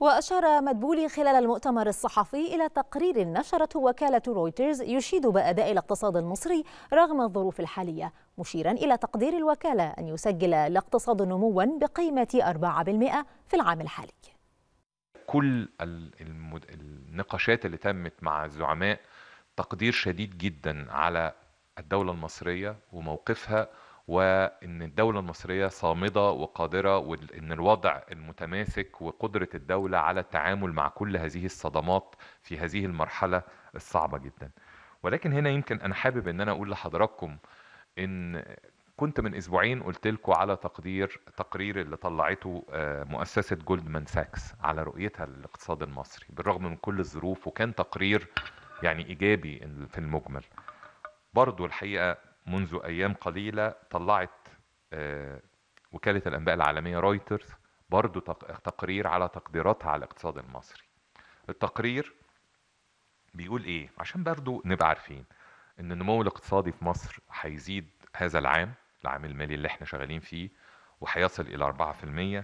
وأشار مدبولي خلال المؤتمر الصحفي إلى تقرير نشرته وكالة رويترز يشيد بأداء الاقتصاد المصري رغم الظروف الحالية مشيرا إلى تقدير الوكالة أن يسجل الاقتصاد نموا بقيمة 4% في العام الحالي كل النقاشات اللي تمت مع الزعماء تقدير شديد جدا على الدولة المصرية وموقفها وان الدوله المصريه صامده وقادره وان الوضع المتماسك وقدره الدوله على التعامل مع كل هذه الصدمات في هذه المرحله الصعبه جدا ولكن هنا يمكن انا حابب ان انا اقول لحضراتكم ان كنت من اسبوعين قلت لكم على تقدير تقرير اللي طلعته آه، مؤسسه جولدمان ساكس على رؤيتها للاقتصاد المصري بالرغم من كل الظروف وكان تقرير يعني ايجابي في المجمل برضو الحقيقه منذ أيام قليلة طلعت آه، وكالة الأنباء العالمية رويترز برضو تقرير على تقديراتها على الاقتصاد المصري التقرير بيقول إيه عشان برضو نبقى عارفين إن النمو الاقتصادي في مصر هيزيد هذا العام العام المالي اللي احنا شغالين فيه وهيصل إلى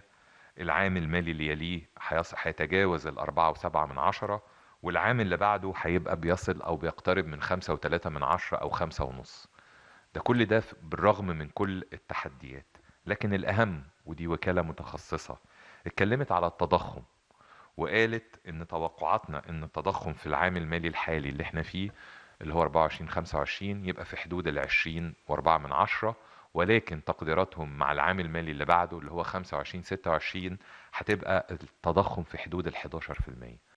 4% العام المالي اللي يليه هيتجاوز ال 4.7 من عشرة والعام اللي بعده هيبقى بيصل أو بيقترب من 5.3 من عشرة أو 5.5 ده كل ده بالرغم من كل التحديات لكن الأهم ودي وكالة متخصصة اتكلمت على التضخم وقالت ان توقعاتنا ان التضخم في العام المالي الحالي اللي احنا فيه اللي هو 24 25 يبقى في حدود ال 20 و4 من عشرة ولكن تقديراتهم مع العام المالي اللي بعده اللي هو 25 26 هتبقى التضخم في حدود ال 11%